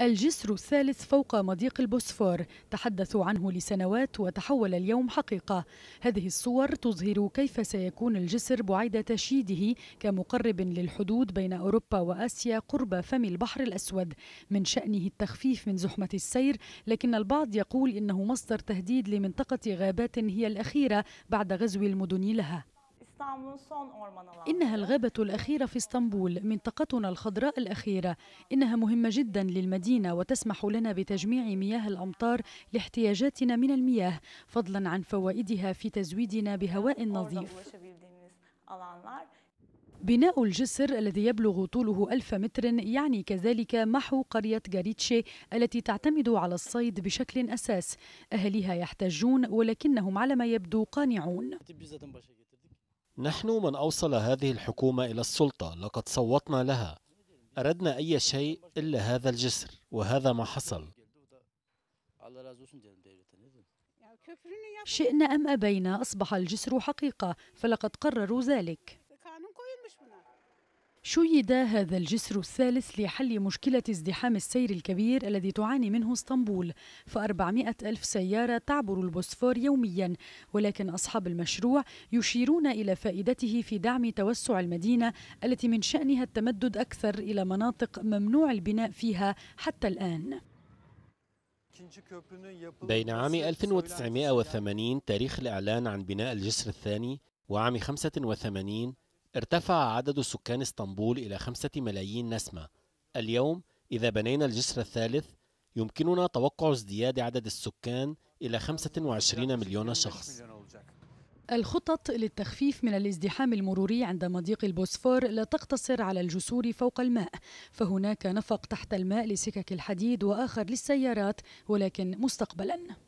الجسر الثالث فوق مضيق البوسفور تحدثوا عنه لسنوات وتحول اليوم حقيقة هذه الصور تظهر كيف سيكون الجسر بعيد تشييده كمقرب للحدود بين أوروبا وآسيا قرب فم البحر الأسود من شأنه التخفيف من زحمة السير لكن البعض يقول إنه مصدر تهديد لمنطقة غابات هي الأخيرة بعد غزو المدن لها إنها الغابة الأخيرة في اسطنبول منطقتنا الخضراء الأخيرة إنها مهمة جدا للمدينة وتسمح لنا بتجميع مياه الأمطار لاحتياجاتنا من المياه فضلا عن فوائدها في تزويدنا بهواء oh, نظيف بناء الجسر الذي يبلغ طوله ألف متر يعني كذلك محو قرية جاريتشي التي تعتمد على الصيد بشكل أساس أهلها يحتاجون ولكنهم على ما يبدو قانعون نحن من أوصل هذه الحكومة إلى السلطة لقد صوتنا لها أردنا أي شيء إلا هذا الجسر وهذا ما حصل شئنا أم أبينا أصبح الجسر حقيقة فلقد قرروا ذلك شيد هذا الجسر الثالث لحل مشكلة ازدحام السير الكبير الذي تعاني منه اسطنبول ف ألف سيارة تعبر البوسفور يوميا ولكن أصحاب المشروع يشيرون إلى فائدته في دعم توسع المدينة التي من شأنها التمدد أكثر إلى مناطق ممنوع البناء فيها حتى الآن بين عام 1980 تاريخ الإعلان عن بناء الجسر الثاني وعام 85 ارتفع عدد سكان اسطنبول إلى خمسة ملايين نسمة اليوم إذا بنينا الجسر الثالث يمكننا توقع ازدياد عدد السكان إلى 25 مليون شخص الخطط للتخفيف من الازدحام المروري عند مضيق البوسفور لا تقتصر على الجسور فوق الماء فهناك نفق تحت الماء لسكك الحديد وآخر للسيارات ولكن مستقبلاً